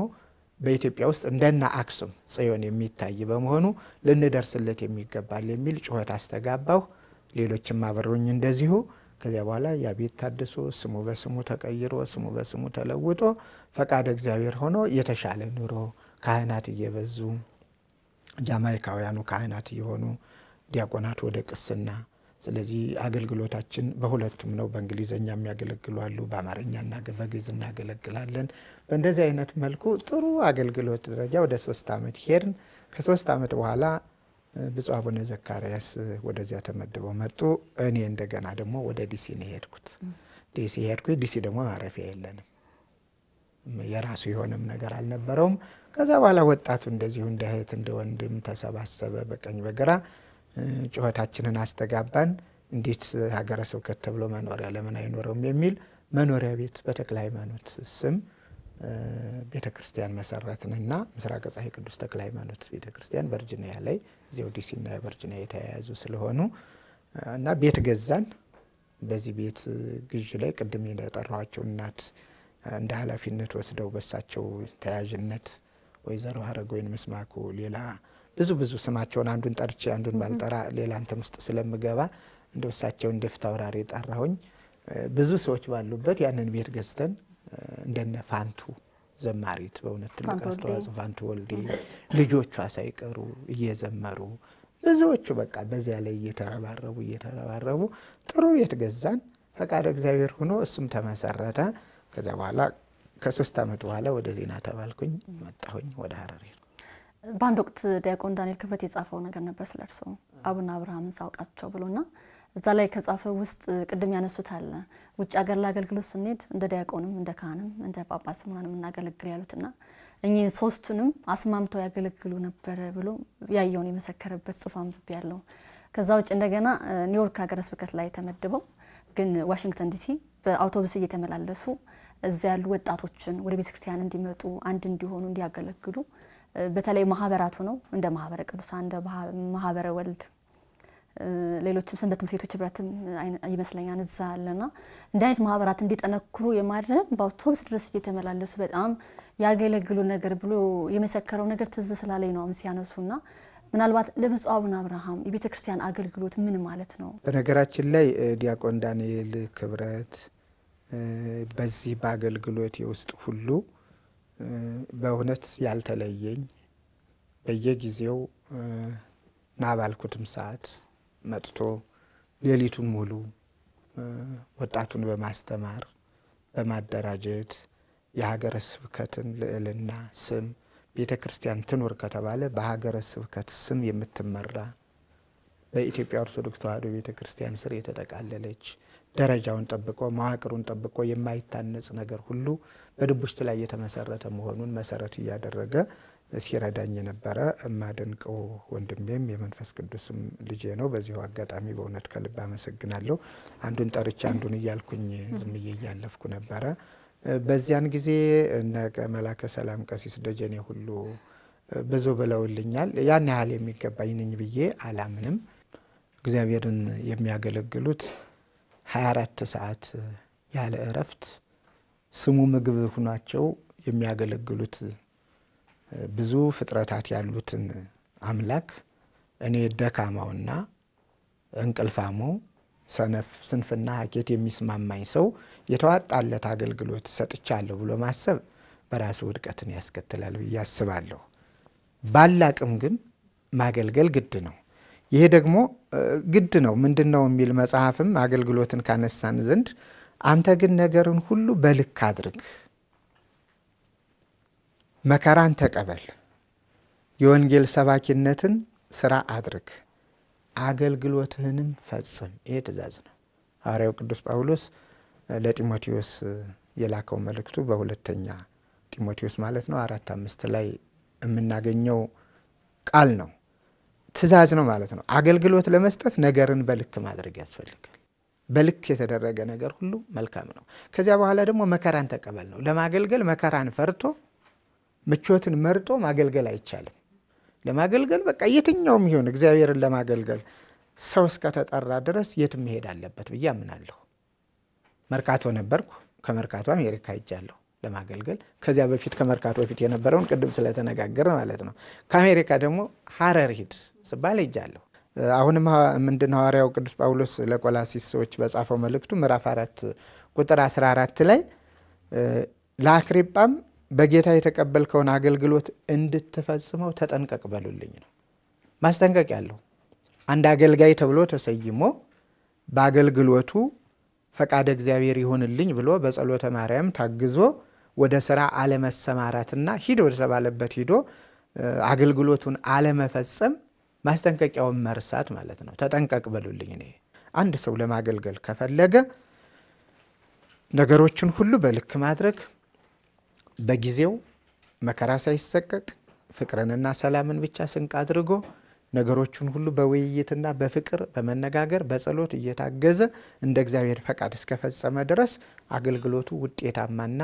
በኢትዮጵያ ውስጥ እንደና አክሱም ጽዮን የሚታይ በመሆኑ ልንደርስለት የሚገባል የሚል ጩኸት አስተጋባሁ። ሌሎችም አብረውኝ እንደዚሁ። ከዚያ በኋላ ያ ቤት ታድሶ ስሙ በስሙ ተቀይሮ ስሙ በስሙ ተለውጦ ፈቃድ እግዚአብሔር ሆኖ የተሻለ ኑሮ ካህናት እየበዙ ጃማይካውያኑ ካህናት እየሆኑ ዲያቆናት ወደ ቅስና ስለዚህ አገልግሎታችን በሁለቱም ነው። በእንግሊዝኛ የሚያገለግሉ አሉ፣ በአማርኛ በግዕዝ እናገለግላለን። በእንደዚህ አይነት መልኩ ጥሩ አገልግሎት ደረጃ ወደ ሶስት ዓመት ሄድን። ከሶስት ዓመት በኋላ ብፁዕ አቡነ ዘካርያስ ወደዚያ ተመድበው መጡ። እኔ እንደገና ደግሞ ወደ ዲሲ ነው የሄድኩት። ዲሲ ሄድኩ። ዲሲ ደግሞ ማረፊያ የለንም፣ የራሱ የሆነም ነገር አልነበረውም። ከዛ በኋላ ወጣቱ እንደዚሁ እንደ እህት እንደ ወንድም ተሰባሰበ በቀኝ በግራ ጩኸታችንን አስተጋባን። እንዴት ሀገረ ስብከት ተብሎ መኖሪያ ለምን አይኖረውም የሚል መኖሪያ ቤት በተክለ ሃይማኖት ስም ቤተ ክርስቲያን መሰረትንና ምስራቅ ፀሐይ ቅዱስ ተክለ ሃይማኖት ቤተ ክርስቲያን ቨርጂኒያ ላይ እዚያው ዲሲና ቨርጂኒያ የተያያዙ ስለሆኑ እና ቤት ገዛን። በዚህ ቤት ግዥ ላይ ቅድም የጠራኋቸው እናት እንደ ኃላፊነት ወስደው በሳቸው ተያዥነት ወይዘሮ ሀረግ ወይን ምስማኩ ሌላ ብዙ ብዙ ስማቸውን አንዱን ጠርቼ አንዱን ባልጠራ ሌላ እንትን ውስጥ ስለምገባ እንደው እሳቸው እንደ ፊት አውራሪ ጠራሁኝ። ብዙ ሰዎች ባሉበት ያንን ቤት ገዝተን እንደነ ፋንቱ ዘማሪት በእውነት ትልቅ አስተዋጽኦ ፋንቱ ወልዴ ልጆቿ ሳይቀሩ እየዘመሩ ብዙዎቹ በቃ በዚያ ላይ እየተረባረቡ እየተረባረቡ ጥሩ ቤት ገዛን። ፈቃድ እግዚአብሔር ሆኖ እሱም ተመሰረተ። ከዚያ በኋላ ከሶስት ዓመት በኋላ ወደ ዜና ተባልኩኝ መጣሁኝ ወደ ሀረር በአንድ ወቅት ዲያቆን ዳንኤል ክብረት የጻፈው ነገር ነበር ስለ እርስዎ አቡነ አብርሃምን ሳውቃቸው ብሎና እዛ ላይ ከጻፈ ውስጥ ቅድም ያነሱት አለ ውጭ ሀገር ለአገልግሎት ስንሄድ እንደ ዲያቆንም እንደ ካህንም እንደ ጳጳስ ምናንም እናገለግል ያሉትና እኚህ ሶስቱንም አስማምተው ያገለግሉ ነበረ ብሎ ያየውን የመሰከረበት ጽሑፍ አንብቤ ያለው። ከዛ ውጭ እንደገና ኒውዮርክ ሀገረ ስብከት ላይ ተመድበው ግን ዋሽንግተን ዲሲ በአውቶቡስ እየተመላለሱ እዚያ ያሉ ወጣቶችን ወደ ቤተክርስቲያን እንዲመጡ አንድ እንዲሆኑ እንዲያገለግሉ በተለይ ማህበራቱ ነው እንደ ማህበረ ቅዱሳን እንደ ማህበረ ወልድ ሌሎችም ሰንበት ትምህርት ቤቶች ህብረትም ይመስለኛል እዛ አለና እንደ አይነት ማህበራት እንዲጠነክሩ የማድረግ በአውቶቡስ ድረስ እየተመላለሱ በጣም ያገለግሉ ነገር ብሎ የመሰከረው ነገር ትዝ ስላለኝ ነው ሲያነሱና ምናልባት ለብፁዕ አቡነ አብርሃም የቤተ ክርስቲያን አገልግሎት ምን ማለት ነው? በነገራችን ላይ ዲያቆን ዳንኤል ክብረት በዚህ በአገልግሎት የውስጥ ሁሉ በእውነት ያልተለየኝ በየጊዜው ና ባልኩትም ሰዓት መጥቶ ሌሊቱን ሙሉ ወጣቱን በማስተማር በማደራጀት የሀገረ ስብከትን ልዕልና ስም ቤተ ክርስቲያን ትኑር ከተባለ በሀገረ ስብከት ስም የምትመራ በኢትዮጵያ ኦርቶዶክስ ተዋሕዶ ቤተ ክርስቲያን ስር የተጠቃለለች ደረጃውን ጠብቆ መዋቅሩን ጠብቆ የማይታነጽ ነገር ሁሉ በድቡሽት ላይ የተመሰረተ መሆኑን መሰረት እያደረገ ሲረዳኝ የነበረ የማደንቀው ወንድሜም የመንፈስ ቅዱስም ልጄ ነው። በዚሁ አጋጣሚ በእውነት ከልብ አመሰግናለሁ። አንዱን ጠርቼ አንዱን እያልኩኝ ዝምዬ እያለፍኩ ነበረ። በዚያን ጊዜ እነ መላከ ሰላም ቀሲስ ደጀኔ ሁሉ ብዙ ብለውልኛል። ያን ያህል የሚገባኝ ነኝ ብዬ አላምንም። እግዚአብሔርን የሚያገለግሉት 24 ሰዓት ያለ እረፍት ስሙ ምግብ ሁኗቸው የሚያገለግሉት ብዙ ፍጥረታት ያሉትን አምላክ እኔ ደካማውና እንቅልፋሞ ሰነፍ፣ ስንፍና፣ ሀኬት የሚስማማኝ ሰው የተዋጣለት አገልግሎት ሰጥቻለሁ ብሎ ማሰብ በራሱ ውድቀትን ያስከትላል ብዬ አስባለሁ። ባላቅም ግን ማገልገል ግድ ነው። ይሄ ደግሞ ግድ ነው። ምንድን ነው የሚል መጽሐፍም አገልግሎትን ካነሳን ዘንድ አንተ ግን ነገርን ሁሉ በልክ አድርግ፣ መከራን ተቀበል፣ የወንጌል ሰባኪነትን ስራ አድርግ፣ አገልግሎትህንም ፈጽም። ይሄ ትእዛዝ ነው። ሐዋርያው ቅዱስ ጳውሎስ ለጢሞቴዎስ የላከው መልእክቱ በሁለተኛ ጢሞቴዎስ ማለት ነው አራት አምስት ላይ የምናገኘው ቃል ነው። ትእዛዝ ነው ማለት ነው። አገልግሎት ለመስጠት ነገርን በልክ ማድረግ ያስፈልጋል። በልክ የተደረገ ነገር ሁሉ መልካም ነው። ከዚያ በኋላ ደግሞ መከራን ተቀበል ነው። ለማገልገል መከራን ፈርቶ ምቾትን መርጦ ማገልገል አይቻልም። ለማገልገል በቃ የትኛውም ይሁን እግዚአብሔርን ለማገልገል ሰው እስከተጠራ ድረስ የትም መሄድ አለበት ብዬ አምናለሁ። መርካቶ ነበርኩ። ከመርካቶ አሜሪካ ሄጃለሁ። ለማገልገል ከዚያ በፊት ከመርካቶ በፊት የነበረውን ቅድም ስለተነጋገር ማለት ነው። ከአሜሪካ ደግሞ ሀረር ሂድ ስባል ሄጃለሁ። አሁንም ምንድን ሐዋርያው ቅዱስ ጳውሎስ ለቆላሲስ ሰዎች በጻፈው መልእክቱ ምዕራፍ አራት ቁጥር 14 ላይ ለአክሪጳም በጌታ የተቀበልከውን አገልግሎት እንድትፈጽመው ተጠንቀቅ በሉልኝ ነው። ማስጠንቀቅ ያለው አንድ አገልጋይ ተብሎ ተሰይሞ በአገልግሎቱ ፈቃደ እግዚአብሔር ይሆንልኝ ብሎ በጸሎተ ማርያም ታግዞ ወደ ስራ አለመሰማራትና ሂድ ወደ ተባለበት ሂዶ አገልግሎቱን አለመፈጸም ማስጠንቀቂያውን መርሳት ማለት ነው። ተጠንቀቅ በሉልኝ። እኔ አንድ ሰው ለማገልገል ከፈለገ ነገሮችን ሁሉ በልክ ማድረግ፣ በጊዜው መከራ ሳይሰቀቅ ፍቅርንና ሰላምን ብቻ ስንቅ አድርጎ ነገሮችን ሁሉ በውይይትና በፍቅር በመነጋገር በጸሎት እየታገዘ እንደ እግዚአብሔር ፈቃድ እስከፈጸመ ድረስ አገልግሎቱ ውጤታማና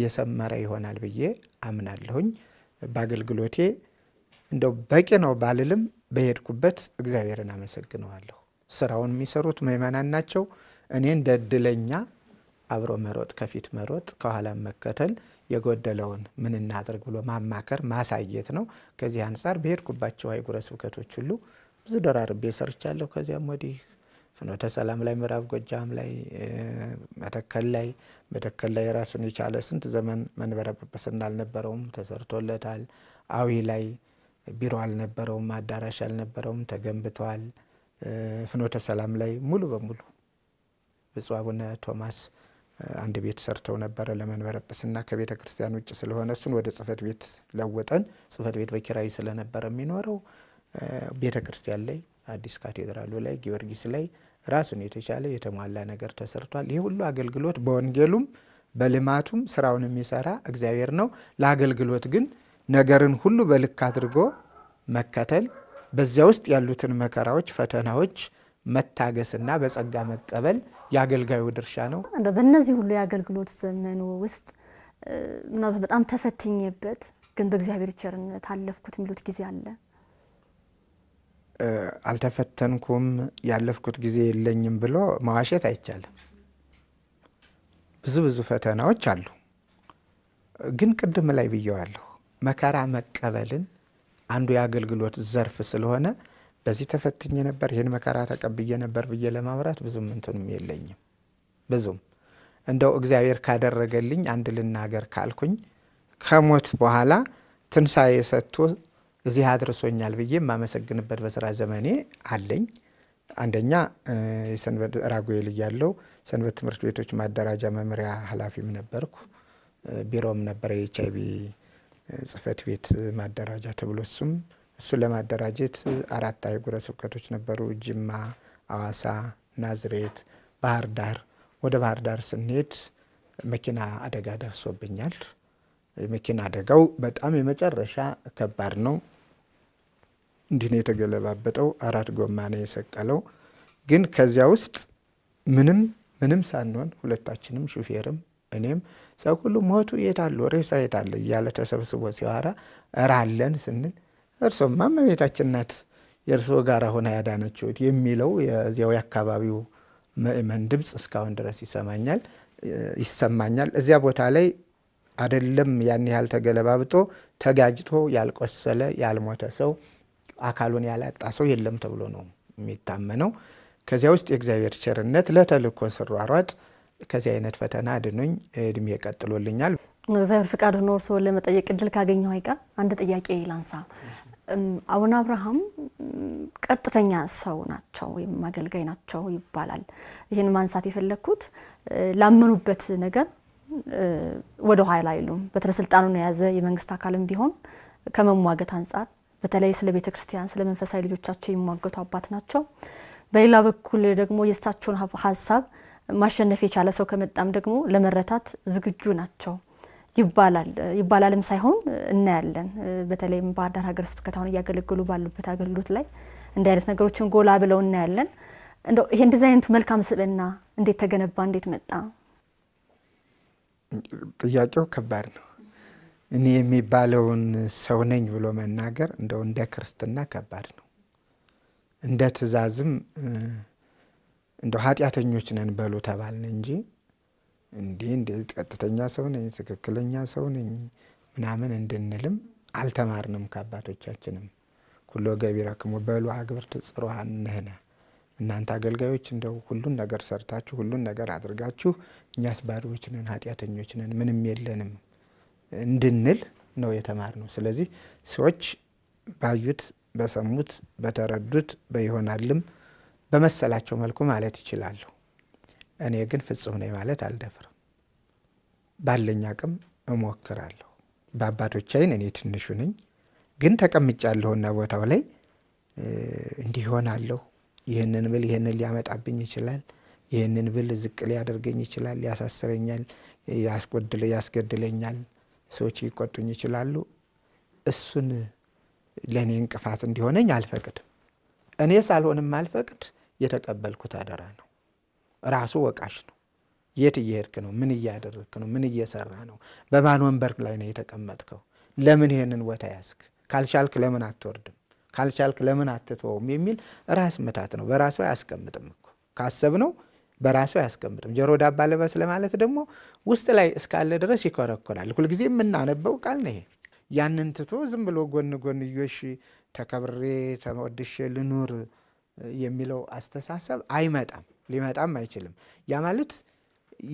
የሰመረ ይሆናል ብዬ አምናለሁኝ። በአገልግሎቴ እንደው በቂ ነው ባልልም በሄድኩበት እግዚአብሔርን አመሰግነዋለሁ። ስራውን የሚሰሩት ምእመናን ናቸው። እኔ እንደ እድለኛ አብሮ መሮጥ፣ ከፊት መሮጥ፣ ከኋላ መከተል፣ የጎደለውን ምን እናድርግ ብሎ ማማከር ማሳየት ነው። ከዚህ አንጻር በሄድኩባቸው አህጉረ ስብከቶች ሁሉ ብዙ ደራርቤ ሰርቻለሁ። ከዚያም ወዲህ ፍኖተ ሰላም ላይ ምዕራብ ጎጃም ላይ መተከል ላይ መተከል ላይ ራሱን የቻለ ስንት ዘመን መንበረ ጵጵስና አልነበረውም፣ ተሰርቶለታል። አዊ ላይ ቢሮ አልነበረውም፣ አዳራሽ አልነበረውም፣ ተገንብተዋል። ፍኖተ ሰላም ላይ ሙሉ በሙሉ ብፁዕ አቡነ ቶማስ አንድ ቤት ሰርተው ነበረ ለመንበረ ጵጵስና ከቤተ ክርስቲያን ውጭ ስለሆነ እሱን ወደ ጽህፈት ቤት ለወጠን። ጽፈት ቤት በኪራይ ስለነበረ የሚኖረው ቤተ ክርስቲያን ላይ አዲስ ካቴድራሉ ላይ ጊዮርጊስ ላይ ራሱን የተቻለ የተሟላ ነገር ተሰርቷል። ይህ ሁሉ አገልግሎት በወንጌሉም በልማቱም ስራውን የሚሰራ እግዚአብሔር ነው። ለአገልግሎት ግን ነገርን ሁሉ በልክ አድርጎ መከተል፣ በዚያ ውስጥ ያሉትን መከራዎች፣ ፈተናዎች መታገስና በጸጋ መቀበል የአገልጋዩ ድርሻ ነው። በእነዚህ ሁሉ የአገልግሎት ዘመኑ ውስጥ ምናልባት በጣም ተፈትኜበት ግን በእግዚአብሔር ቸርነት አለፍኩት የሚሉት ጊዜ አለ? አልተፈተንኩም፣ ያለፍኩት ጊዜ የለኝም ብሎ መዋሸት አይቻልም። ብዙ ብዙ ፈተናዎች አሉ። ግን ቅድም ላይ ብየዋለሁ፣ መከራ መቀበልን አንዱ የአገልግሎት ዘርፍ ስለሆነ በዚህ ተፈትኜ ነበር፣ ይህን መከራ ተቀብዬ ነበር ብዬ ለማውራት ብዙም እንትንም የለኝም። ብዙም እንደው እግዚአብሔር ካደረገልኝ አንድ ልናገር ካልኩኝ ከሞት በኋላ ትንሣኤ ሰጥቶ እዚህ አድርሶኛል ብዬ የማመሰግንበት በስራ ዘመኔ አለኝ። አንደኛ የሰንበት ራጉኤል ያለው ሰንበት ትምህርት ቤቶች ማደራጃ መምሪያ ኃላፊም ነበርኩ። ቢሮም ነበረ የኤች አይቪ ጽህፈት ቤት ማደራጃ ተብሎ እሱም እሱ ለማደራጀት አራት አህጉረ ስብከቶች ነበሩ፣ ጅማ፣ አዋሳ፣ ናዝሬት፣ ባህር ዳር። ወደ ባህር ዳር ስንሄድ መኪና አደጋ ደርሶብኛል። የመኪና አደጋው በጣም የመጨረሻ ከባድ ነው። እንዲህ ነው የተገለባበጠው። አራት ጎማ ነው የሰቀለው። ግን ከዚያ ውስጥ ምንም ምንም ሳንሆን ሁለታችንም ሹፌርም እኔም ሰው ሁሉ ሞቱ የታለ ሬሳ የታለ እያለ ተሰብስቦ ሲዋራ እራለን ስንል እርሶማ እመቤታችን ናት የእርሶ ጋር ሆና ያዳነችሁት የሚለው የዚያው የአካባቢው ምእመን ድምፅ እስካሁን ድረስ ይሰማኛል ይሰማኛል። እዚያ ቦታ ላይ አደለም ያን ያህል ተገለባብጦ ተጋጅቶ ያልቆሰለ ያልሞተ ሰው አካሉን ያላጣ ሰው የለም ተብሎ ነው የሚታመነው። ከዚያ ውስጥ የእግዚአብሔር ቸርነት ለተልእኮ ስሯሯጥ ከዚህ አይነት ፈተና አድኖኝ እድሜ ቀጥሎልኛል። እግዚአብሔር ፍቃድ ሆኖ እርስዎን ለመጠየቅ እድል ካገኘሁ አይቀር አንድ ጥያቄ ላንሳ። አቡነ አብርሃም ቀጥተኛ ሰው ናቸው ወይም አገልጋይ ናቸው ይባላል። ይህን ማንሳት የፈለግኩት ላመኑበት ነገር ወደ ኋላ አይሉም። በትረ ስልጣኑን የያዘ የመንግስት አካልም ቢሆን ከመሟገት አንጻር በተለይ ስለ ቤተ ክርስቲያን ስለ መንፈሳዊ ልጆቻቸው የሚሟገቱ አባት ናቸው። በሌላ በኩል ደግሞ የእሳቸውን ሀሳብ ማሸነፍ የቻለ ሰው ከመጣም ደግሞ ለመረታት ዝግጁ ናቸው ይባላል ይባላልም ሳይሆን እናያለን። በተለይም ባህር ዳር ሀገረ ስብከት አሁን እያገለገሉ ባሉበት አገልግሎት ላይ እንዲህ አይነት ነገሮችን ጎላ ብለው እናያለን። እንደው ይሄ እንደዚህ አይነቱ መልካም ስብዕና እንዴት ተገነባ? እንዴት መጣ? ጥያቄው ከባድ ነው። እኔ የሚባለውን ሰው ነኝ ብሎ መናገር እንደው እንደ ክርስትና ከባድ ነው። እንደ ትእዛዝም እንደ ኃጢአተኞች ነን በሉ ተባልን እንጂ እንዲህ እንደ ቀጥተኛ ሰው ነኝ ትክክለኛ ሰው ነኝ ምናምን እንድንልም አልተማርንም ከአባቶቻችንም። ኩሎ ገቢረክሙ በሉ አግብርት ጽሩሃ ንህነ እናንተ አገልጋዮች እንደው ሁሉን ነገር ሰርታችሁ ሁሉን ነገር አድርጋችሁ እኛስ ባዶዎች ነን ኃጢአተኞች ነን ምንም የለንም እንድንል ነው የተማር ነው ስለዚህ ሰዎች ባዩት፣ በሰሙት፣ በተረዱት በይሆናልም በመሰላቸው መልኩ ማለት ይችላሉ። እኔ ግን ፍጹም ነኝ ማለት አልደፍርም። ባለኝ አቅም እሞክራለሁ። በአባቶች አይን እኔ ትንሹ ነኝ፣ ግን ተቀምጫለሁና ቦታው ላይ እንዲህ ይሆናለሁ፣ ይህንን ብል ይህንን ሊያመጣብኝ ይችላል፣ ይህንን ብል ዝቅ ሊያደርገኝ ይችላል፣ ያሳስረኛል፣ ያስገድለኛል ሰዎች ሊቆጡኝ ይችላሉ። እሱን ለእኔ እንቅፋት እንዲሆነኝ አልፈቅድም። እኔ ሳልሆንም አልፈቅድ የተቀበልኩት አደራ ነው። ራሱ ወቃሽ ነው። የት እየሄድክ ነው? ምን እያደረግክ ነው? ምን እየሰራ ነው? በማን ወንበር ላይ ነው የተቀመጥከው? ለምን ይህንን ቦታ ያዝክ? ካልቻልክ ለምን አትወርድም? ካልቻልክ ለምን አትተወውም? የሚል ራስ ምታት ነው። በራሱ አያስቀምጥም እኮ ካሰብ ነው በራሱ አያስቀምጥም። ጆሮ ዳባ ልበስ ለማለት ደግሞ ውስጥ ላይ እስካለ ድረስ ይኮረኮራል። ሁልጊዜ የምናነበው ቃል ነው ይሄ። ያንን ትቶ ዝም ብሎ ጎን ጎንዮሽ ተከብሬ ተወድሼ ልኑር የሚለው አስተሳሰብ አይመጣም፣ ሊመጣም አይችልም። ያ ማለት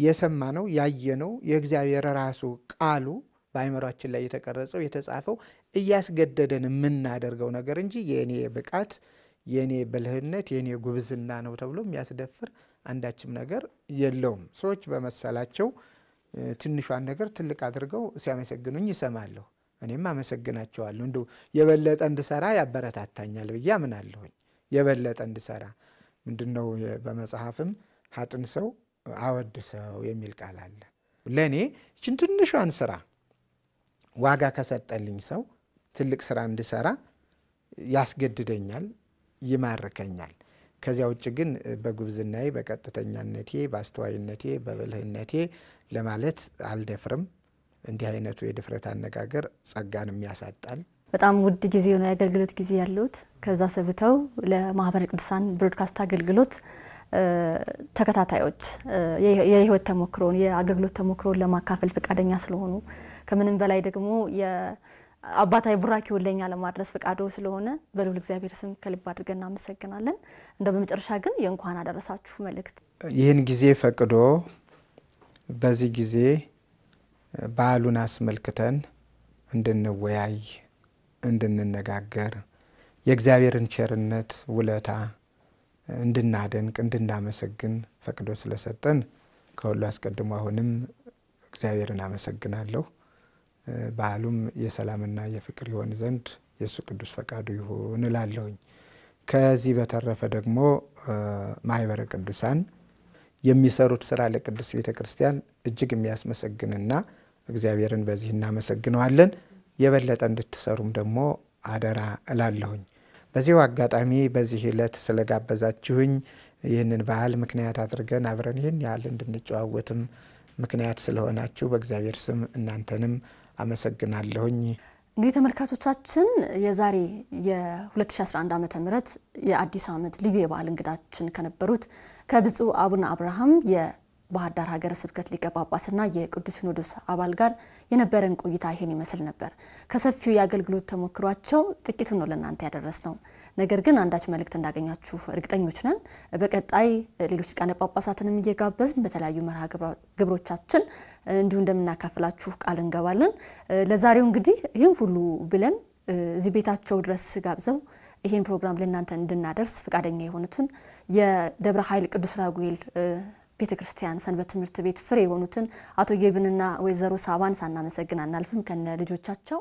የሰማ ያየ ያየነው የእግዚአብሔር ራሱ ቃሉ በአይምሯችን ላይ የተቀረጸው የተጻፈው እያስገደደን የምናደርገው ነገር እንጂ የእኔ ብቃት የእኔ ብልህነት የእኔ ጉብዝና ነው ተብሎ የሚያስደፍር አንዳችም ነገር የለውም። ሰዎች በመሰላቸው ትንሿን ነገር ትልቅ አድርገው ሲያመሰግኑኝ ይሰማለሁ። እኔም አመሰግናቸዋለሁ። እንዲ የበለጠ እንድሰራ ያበረታታኛል ብዬ አምናለሁኝ። የበለጠ እንድሰራ ምንድን ነው በመጽሐፍም ሀጥን ሰው አወድ ሰው የሚል ቃል አለ። ለእኔ ይችን ትንሿን ስራ ዋጋ ከሰጠልኝ ሰው ትልቅ ስራ እንድሰራ ያስገድደኛል፣ ይማርከኛል። ከዚያ ውጭ ግን በጉብዝናዬ፣ በቀጥተኛነቴ፣ በአስተዋይነቴ፣ በብልህነቴ ለማለት አልደፍርም። እንዲህ አይነቱ የድፍረት አነጋገር ጸጋንም ያሳጣል። በጣም ውድ ጊዜ የሆነ የአገልግሎት ጊዜ ያለሁት ከዛ ሰብተው ለማህበረ ቅዱሳን ብሮድካስት አገልግሎት ተከታታዮች የህይወት ተሞክሮን የአገልግሎት ተሞክሮን ለማካፈል ፈቃደኛ ስለሆኑ ከምንም በላይ ደግሞ አባታዊ ቡራኬውን ለእኛ ለማድረስ ፈቃዶ ስለሆነ በልዑል እግዚአብሔር ስም ከልብ አድርገን እናመሰግናለን። እንደ በመጨረሻ ግን የእንኳን አደረሳችሁ መልእክት ይህን ጊዜ ፈቅዶ በዚህ ጊዜ በዓሉን አስመልክተን እንድንወያይ እንድንነጋገር የእግዚአብሔርን ቸርነት ውለታ እንድናደንቅ እንድናመሰግን ፈቅዶ ስለሰጠን ከሁሉ አስቀድሞ አሁንም እግዚአብሔርን አመሰግናለሁ። በዓሉም የሰላምና የፍቅር ይሆን ዘንድ የእሱ ቅዱስ ፈቃዱ ይሁን እላለሁኝ። ከዚህ በተረፈ ደግሞ ማህበረ ቅዱሳን የሚሰሩት ስራ ለቅዱስ ቤተ ክርስቲያን እጅግ የሚያስመሰግንና እግዚአብሔርን በዚህ እናመሰግነዋለን። የበለጠ እንድትሰሩም ደግሞ አደራ እላለሁኝ። በዚሁ አጋጣሚ በዚህ ዕለት ስለጋበዛችሁኝ ይህንን በዓል ምክንያት አድርገን አብረን ይህን ያህል እንድንጨዋወትም ምክንያት ስለሆናችሁ በእግዚአብሔር ስም እናንተንም አመሰግናለሁኝ። እንግዲህ ተመልካቾቻችን የዛሬ የ2011 ዓ ም የአዲስ ዓመት ልዩ የበዓል እንግዳችን ከነበሩት ከብፁዕ አቡነ አብርሃም የባህር ዳር ሀገረ ስብከት ሊቀ ጳጳስና የቅዱስ ሲኖዶስ አባል ጋር የነበረን ቆይታ ይህን ይመስል ነበር። ከሰፊው የአገልግሎት ተሞክሯቸው ጥቂቱ ነው ለእናንተ ያደረስ ነው። ነገር ግን አንዳች መልእክት እንዳገኛችሁ እርግጠኞች ነን። በቀጣይ ሌሎች ሊቃነ ጳጳሳትንም እየጋበዝን በተለያዩ መርሃ ግብሮቻችን እንዲሁ እንደምናካፍላችሁ ቃል እንገባለን። ለዛሬው እንግዲህ ይህን ሁሉ ብለን እዚህ ቤታቸው ድረስ ጋብዘው ይህን ፕሮግራም ለእናንተ እንድናደርስ ፈቃደኛ የሆኑትን የደብረ ኃይል ቅዱስ ራጉኤል ቤተ ክርስቲያን ሰንበት ትምህርት ቤት ፍሬ የሆኑትን አቶ ጌብንና ወይዘሮ ሳባን ሳናመሰግን አናልፍም ከነ ልጆቻቸው